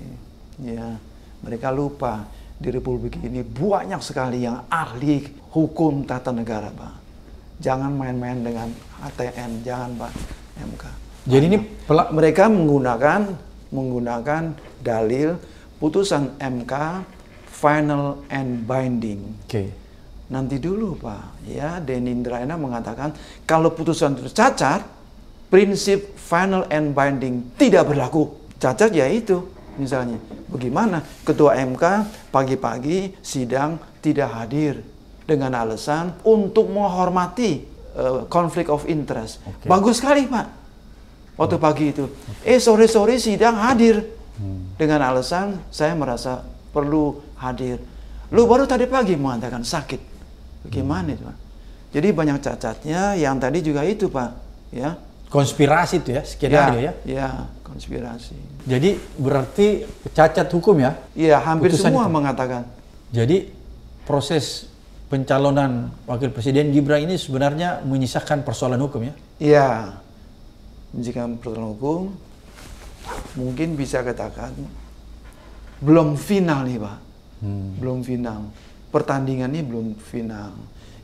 Ya, mereka lupa di Republik ini banyak sekali yang ahli hukum tata negara, Pak. Jangan main-main dengan ATN, jangan Pak MK. Jadi ini mereka menggunakan menggunakan dalil putusan MK final and binding. Oke. Okay. Nanti dulu Pak, ya Denny Indrayana mengatakan kalau putusan itu cacat, prinsip final and binding tidak berlaku. Cacat ya itu misalnya. Bagaimana ketua MK pagi-pagi sidang tidak hadir dengan alasan untuk menghormati uh, conflict of interest. Okay. Bagus sekali Pak. Waktu hmm. pagi itu. Eh sore-sore sidang hadir hmm. dengan alasan saya merasa perlu hadir. Lu baru tadi pagi mengatakan sakit. Bagaimana hmm. itu Pak? Jadi banyak cacatnya yang tadi juga itu Pak. Ya, konspirasi itu ya skenario ya? Ya, ya konspirasi. Jadi berarti cacat hukum ya? Iya, hampir semua itu. mengatakan. Jadi proses pencalonan wakil presiden Gibran ini sebenarnya menyisakan persoalan hukum ya? Iya, Jika persoalan hukum. Mungkin bisa katakan belum final nih pak, hmm. belum final. Pertandingan ini belum final.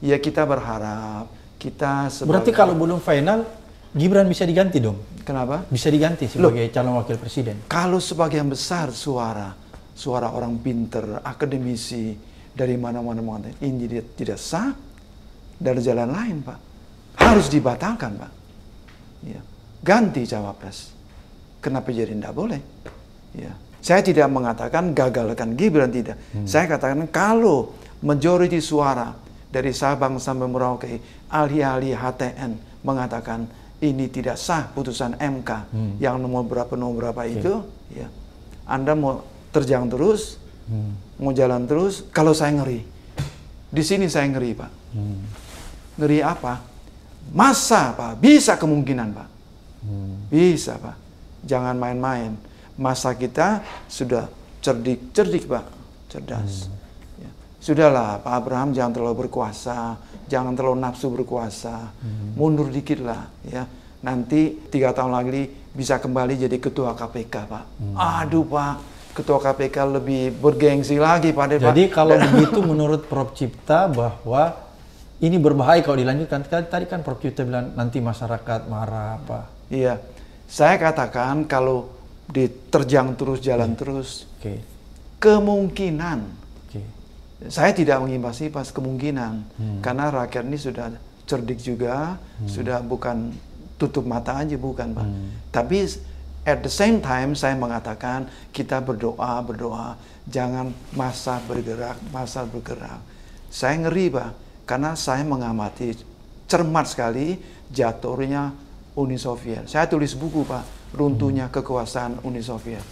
Ya kita berharap kita sebagai... Berarti kalau belum final Gibran bisa diganti dong. Kenapa? Bisa diganti sebagai Loh, calon wakil presiden. Kalau sebagian besar suara suara orang pinter, akademisi dari mana-mana mengatakan ini tidak, tidak sah dari jalan lain, Pak. Harus dibatalkan, Pak. Ya. Ganti cawapres. Kenapa jadi tidak boleh? Ya. Saya tidak mengatakan gagalkan Gibran tidak. Hmm. Saya katakan kalau majority suara dari Sabang sampai Merauke, ahli-ahli HTN mengatakan ini tidak sah putusan MK hmm. yang nomor berapa nomor berapa okay. itu ya Anda mau terjang terus hmm. mau jalan terus kalau saya ngeri di sini saya ngeri Pak hmm. ngeri apa masa Pak bisa kemungkinan Pak hmm. bisa Pak jangan main-main masa kita sudah cerdik cerdik Pak cerdas hmm. ya. sudahlah Pak Abraham jangan terlalu berkuasa jangan terlalu nafsu berkuasa, hmm. mundur dikit lah ya. Nanti tiga tahun lagi bisa kembali jadi ketua KPK pak. Hmm. Aduh pak, ketua KPK lebih bergengsi lagi Pak. Jadi pak. kalau begitu menurut Prof Cipta bahwa ini berbahaya kalau dilanjutkan. Tadi, tadi kan Prof Cipta bilang nanti masyarakat marah apa. Iya, saya katakan kalau diterjang terus jalan hmm. terus, okay. kemungkinan saya tidak mengimpas pas kemungkinan hmm. karena rakyat ini sudah cerdik juga, hmm. sudah bukan tutup mata aja bukan pak. Hmm. Tapi at the same time saya mengatakan kita berdoa berdoa jangan masa bergerak masa bergerak. Saya ngeri pak karena saya mengamati cermat sekali jatuhnya Uni Soviet. Saya tulis buku pak runtuhnya hmm. kekuasaan Uni Soviet.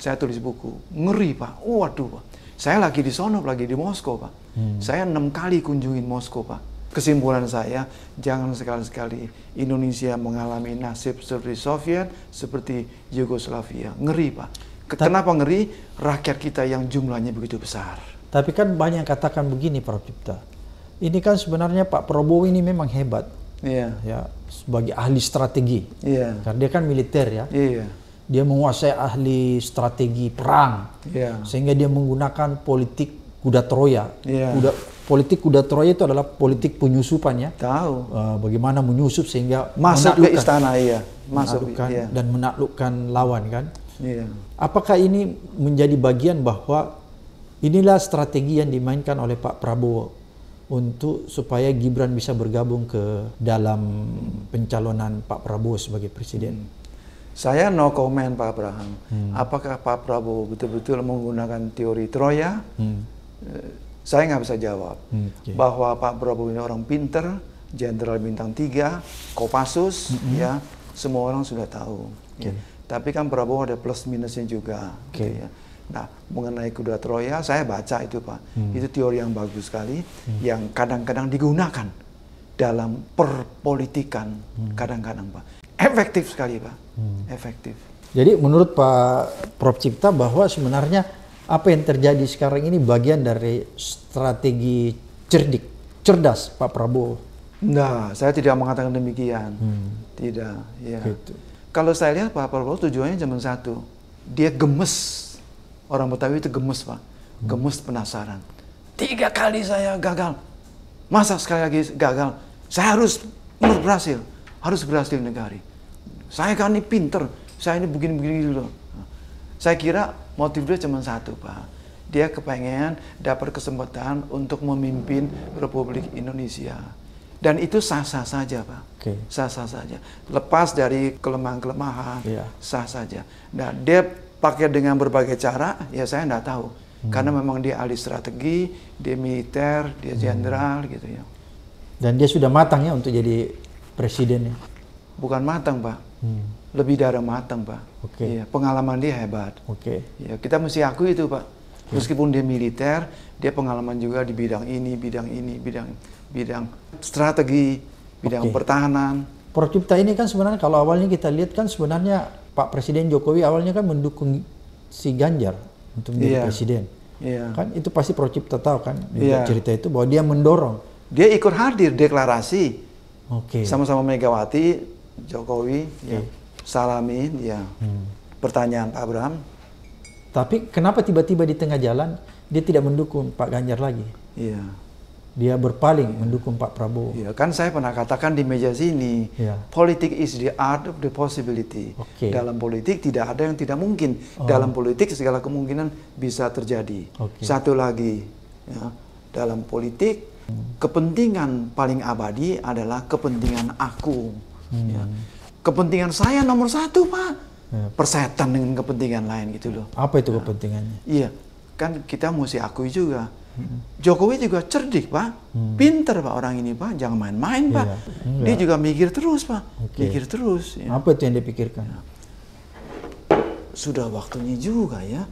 Saya tulis buku ngeri pak. Waduh pak saya lagi di sono lagi di Moskow, Pak. Hmm. Saya enam kali kunjungin Moskow, Pak. Kesimpulan saya, jangan sekali-sekali Indonesia mengalami nasib seperti Soviet, seperti Yugoslavia. Ngeri, Pak. Kenapa ngeri? Rakyat kita yang jumlahnya begitu besar. Tapi kan banyak yang katakan begini, Prof. Cipta. Ini kan sebenarnya Pak Prabowo ini memang hebat. Iya. Yeah. Ya, sebagai ahli strategi. Iya. Yeah. Karena dia kan militer ya. Iya. Yeah dia menguasai ahli strategi perang yeah. sehingga dia menggunakan politik kuda Troya yeah. kuda politik kuda Troya itu adalah politik penyusupan ya tahu uh, bagaimana menyusup sehingga masuk ke istana iya masuk iya. dan menaklukkan lawan kan yeah. apakah ini menjadi bagian bahwa inilah strategi yang dimainkan oleh Pak Prabowo untuk supaya Gibran bisa bergabung ke dalam pencalonan Pak Prabowo sebagai presiden hmm. Saya no comment Pak Abraham. Hmm. Apakah Pak Prabowo betul-betul menggunakan teori Troya? Hmm. Eh, saya nggak bisa jawab. Hmm, okay. Bahwa Pak Prabowo ini orang pinter, jenderal bintang tiga, Kopassus, hmm. ya semua orang sudah tahu. Okay. Ya. Tapi kan Prabowo ada plus minusnya juga. Okay. Gitu ya. Nah, mengenai kuda Troya, saya baca itu Pak. Hmm. Itu teori yang bagus sekali, hmm. yang kadang-kadang digunakan dalam perpolitikan, hmm. kadang-kadang hmm. Kadang -kadang, Pak. Efektif sekali Pak, hmm. efektif. Jadi menurut Pak Prof Cipta bahwa sebenarnya apa yang terjadi sekarang ini bagian dari strategi cerdik, cerdas Pak Prabowo. Nah, saya tidak mengatakan demikian. Hmm. Tidak, ya. Gitu. Kalau saya lihat Pak Prabowo tujuannya cuma satu. Dia gemes. Orang Betawi itu gemes, Pak. Hmm. Gemes penasaran. Tiga kali saya gagal. Masa sekali lagi gagal? Saya harus berhasil. Harus berhasil negari. Saya kan ini pinter, saya ini begini-begini dulu. Gitu saya kira motif dia cuma satu, Pak. Dia kepengen dapat kesempatan untuk memimpin Republik Indonesia. Dan itu sah-sah saja, Pak. Sah-sah saja. Lepas dari kelemahan-kelemahan, yeah. sah saja. Nah, dia pakai dengan berbagai cara, ya saya nggak tahu. Hmm. Karena memang dia ahli strategi, dia militer, dia hmm. jenderal, hmm. gitu ya. Dan dia sudah matang ya untuk jadi presiden ya? Bukan matang, Pak hmm. lebih dari matang pak. Okay. Ya, pengalaman dia hebat. Okay. Ya, kita mesti akui itu pak. Okay. Hmm. Meskipun dia militer, dia pengalaman juga di bidang ini, bidang ini, bidang bidang strategi, bidang okay. pertahanan. Prokipta ini kan sebenarnya kalau awalnya kita lihat kan sebenarnya Pak Presiden Jokowi awalnya kan mendukung si Ganjar untuk menjadi yeah. presiden. Yeah. Kan itu pasti Prokipta tahu kan yeah. cerita itu bahwa dia mendorong. Dia ikut hadir deklarasi. Oke. Okay. Sama-sama Megawati Jokowi, ya. Salamin, ya. Hmm. Pertanyaan Pak Abraham. Tapi kenapa tiba-tiba di tengah jalan dia tidak mendukung Pak Ganjar lagi? Iya. Dia berpaling ya. mendukung Pak Prabowo. Iya, kan saya pernah katakan di meja sini, ya. politik is the art of the possibility. Okay. Dalam politik tidak ada yang tidak mungkin. Oh. Dalam politik segala kemungkinan bisa terjadi. Okay. Satu lagi, ya, dalam politik hmm. kepentingan paling abadi adalah kepentingan aku. Ya. Hmm. Ya. Kepentingan saya nomor satu pak. Ya. Persetan dengan kepentingan lain gitu loh. Apa itu ya. kepentingannya? Iya, kan kita mesti akui juga. Hmm. Jokowi juga cerdik pak, hmm. pinter pak orang ini pak, jangan main-main pak. Ya. Dia juga mikir terus pak, okay. mikir terus. Ya. Apa itu yang dipikirkan? Ya. Sudah waktunya juga ya,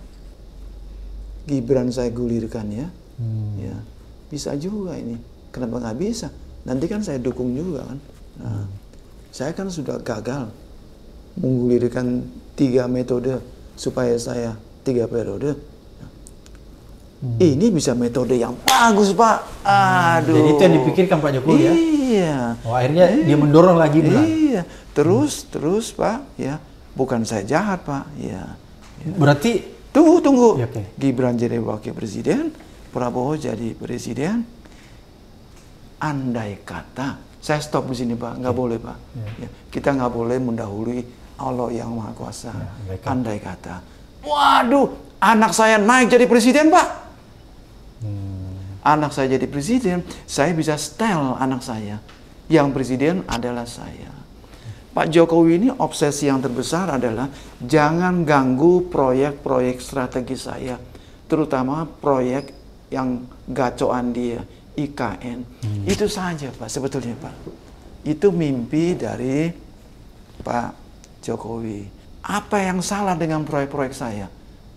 Gibran saya gulirkan ya, hmm. ya bisa juga ini. Kenapa nggak bisa? Nanti kan saya dukung juga kan. Nah. Hmm. Saya kan sudah gagal menggulirkan tiga metode supaya saya tiga periode. Hmm. Ini bisa metode yang bagus Pak. Aduh. Hmm, jadi itu yang dipikirkan Pak Jokowi iya. ya. Iya. Oh, akhirnya iya. dia mendorong lagi benar. Iya. Terus hmm. terus Pak ya. Bukan saya jahat Pak. Ya. ya. Berarti tunggu tunggu. Ya, okay. Gibran jadi wakil presiden, Prabowo jadi presiden. Andai kata saya stop di sini pak, nggak boleh pak. Ya. ya. Kita nggak boleh mendahului Allah yang maha kuasa. Yeah, ya, Andai kata, waduh, anak saya naik jadi presiden pak. Hmm. Anak saya jadi presiden, saya bisa style anak saya. Yang presiden adalah saya. Pak Jokowi ini obsesi yang terbesar adalah jangan ganggu proyek-proyek strategi saya, terutama proyek yang gacoan dia IKN. Hmm. Itu saja Pak sebetulnya Pak. Itu mimpi dari Pak Jokowi. Apa yang salah dengan proyek-proyek saya?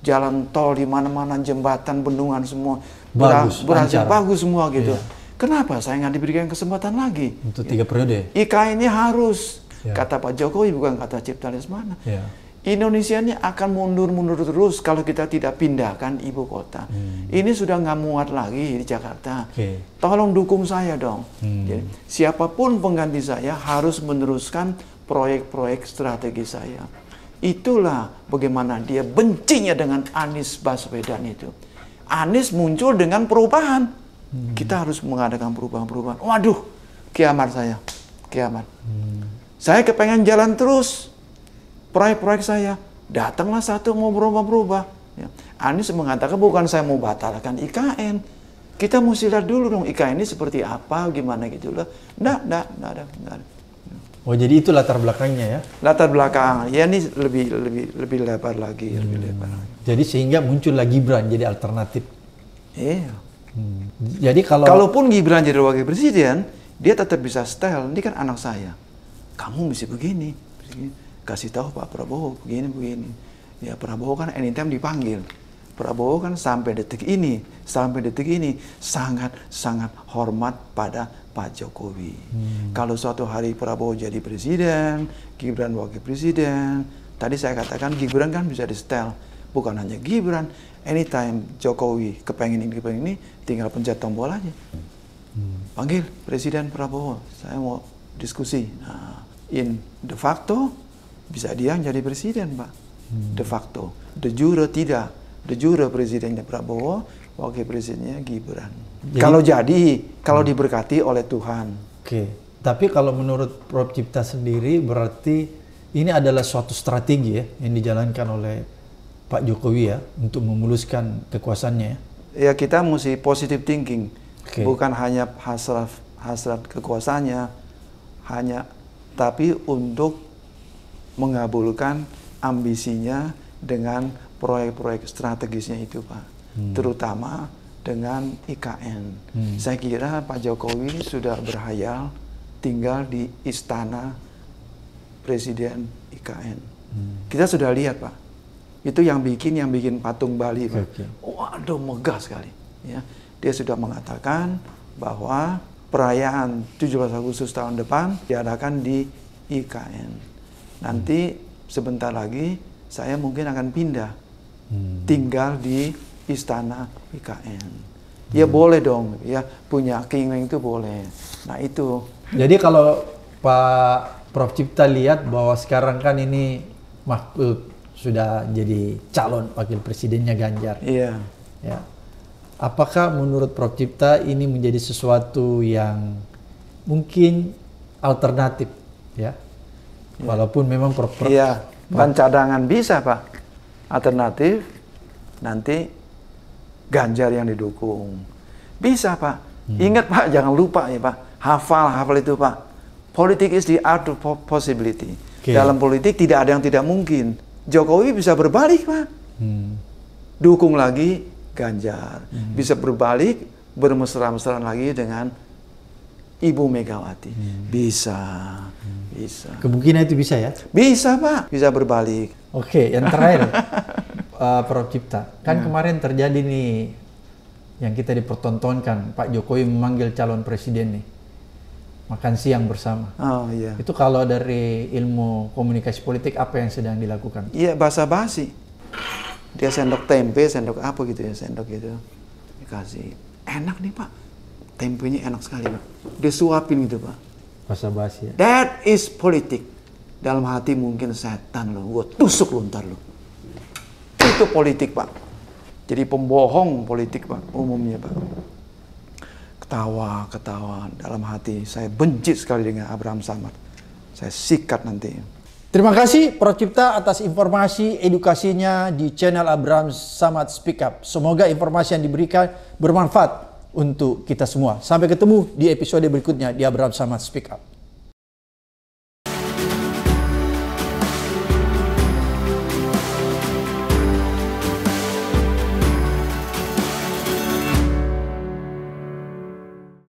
Jalan tol di mana-mana, jembatan, bendungan semua bagus, berhasil bagus semua gitu. Yeah. Kenapa saya nggak diberikan kesempatan lagi? Untuk tiga periode. IKN ini harus yeah. kata Pak Jokowi bukan kata Cipta Lesmana. Yeah Indonesia ini akan mundur-mundur terus kalau kita tidak pindahkan ibu kota. Hmm. Ini sudah nggak muat lagi di Jakarta. Okay. Tolong dukung saya dong. Hmm. Jadi, siapapun pengganti saya harus meneruskan proyek-proyek strategi saya. Itulah bagaimana dia bencinya dengan Anies Baswedan itu. Anies muncul dengan perubahan. Hmm. Kita harus mengadakan perubahan-perubahan. Waduh, kiamat saya, kiamat. Hmm. Saya kepengen jalan terus proyek-proyek saya. Datanglah satu mau berubah-berubah. Ya. Anies mengatakan bukan saya mau batalkan IKN. Kita mesti lihat dulu dong IKN ini seperti apa, gimana gitu loh. Nggak, nggak, nggak ada. Nggak Oh jadi itu latar belakangnya ya? Latar belakang, ya ini lebih lebih lebih lebar lagi, hmm. lebih lebar. Lagi. Jadi sehingga muncul lagi Gibran jadi alternatif. Iya. Hmm. Jadi kalau kalaupun Gibran jadi wakil presiden, dia tetap bisa style. Ini kan anak saya. Kamu mesti begini. begini kasih tahu Pak Prabowo begini begini. Ya Prabowo kan anytime dipanggil. Prabowo kan sampai detik ini, sampai detik ini sangat sangat hormat pada Pak Jokowi. Hmm. Kalau suatu hari Prabowo jadi presiden, Gibran wakil presiden, tadi saya katakan Gibran kan bisa di setel. Bukan hanya Gibran, anytime Jokowi kepengen ini kepengen ini, tinggal pencet tombol aja. Hmm. Panggil Presiden Prabowo, saya mau diskusi. Nah, in de facto bisa dia yang jadi presiden pak hmm. de facto de jure tidak de jure presidennya Prabowo wakil presidennya Gibran jadi, kalau jadi kalau hmm. diberkati oleh Tuhan oke okay. tapi kalau menurut Prof Cipta sendiri berarti ini adalah suatu strategi ya yang dijalankan oleh Pak Jokowi ya untuk memuluskan kekuasaannya ya, ya kita mesti positif thinking okay. bukan hanya hasrat hasrat kekuasaannya hanya tapi untuk mengabulkan ambisinya dengan proyek-proyek strategisnya itu Pak. Hmm. Terutama dengan IKN. Hmm. Saya kira Pak Jokowi sudah berhayal tinggal di istana presiden IKN. Hmm. Kita sudah lihat Pak. Itu yang bikin yang bikin patung Bali Pak. Okay. Waduh megah sekali ya. Dia sudah mengatakan bahwa perayaan 17 Agustus tahun depan diadakan di IKN. Nanti sebentar lagi saya mungkin akan pindah, hmm. tinggal di istana IKN. Hmm. Ya, boleh dong, ya punya keinginan itu boleh. Nah itu. Jadi kalau Pak Prof Cipta lihat bahwa sekarang kan ini Mahfud sudah jadi calon wakil presidennya Ganjar. Iya. Ya. Apakah menurut Prof Cipta ini menjadi sesuatu yang mungkin alternatif ya Walaupun memang per Iya, bukan cadangan bisa pak. Alternatif nanti Ganjar yang didukung. Bisa pak. Hmm. Ingat pak, jangan lupa ya pak. Hafal, hafal itu pak. Politik is the art of possibility. Okay. Dalam politik tidak ada yang tidak mungkin. Jokowi bisa berbalik pak. Hmm. Dukung lagi Ganjar. Hmm. Bisa berbalik bermesra-mesraan lagi dengan Ibu Megawati. Hmm. Bisa, hmm. bisa. Kemungkinan itu bisa ya? Bisa Pak, bisa berbalik. Oke, yang terakhir, uh, Prof. Cipta. Kan ya. kemarin terjadi nih yang kita dipertontonkan, Pak Jokowi memanggil calon presiden nih. Makan siang bersama. Oh iya. Itu kalau dari ilmu komunikasi politik apa yang sedang dilakukan? Iya, basa-basi. Dia sendok tempe, sendok apa gitu ya, sendok gitu. Dikasih. Enak nih Pak tempenya enak sekali pak. Disuapin gitu pak. bahasa basi ya. That is politik. Dalam hati mungkin setan lo, gue tusuk lo ntar lo. Itu politik pak. Jadi pembohong politik pak, umumnya pak. Ketawa, ketawa dalam hati. Saya benci sekali dengan Abraham Samad. Saya sikat nanti. Terima kasih Cipta atas informasi edukasinya di channel Abraham Samad Speak Up. Semoga informasi yang diberikan bermanfaat untuk kita semua. Sampai ketemu di episode berikutnya di Abraham Samad Speak Up.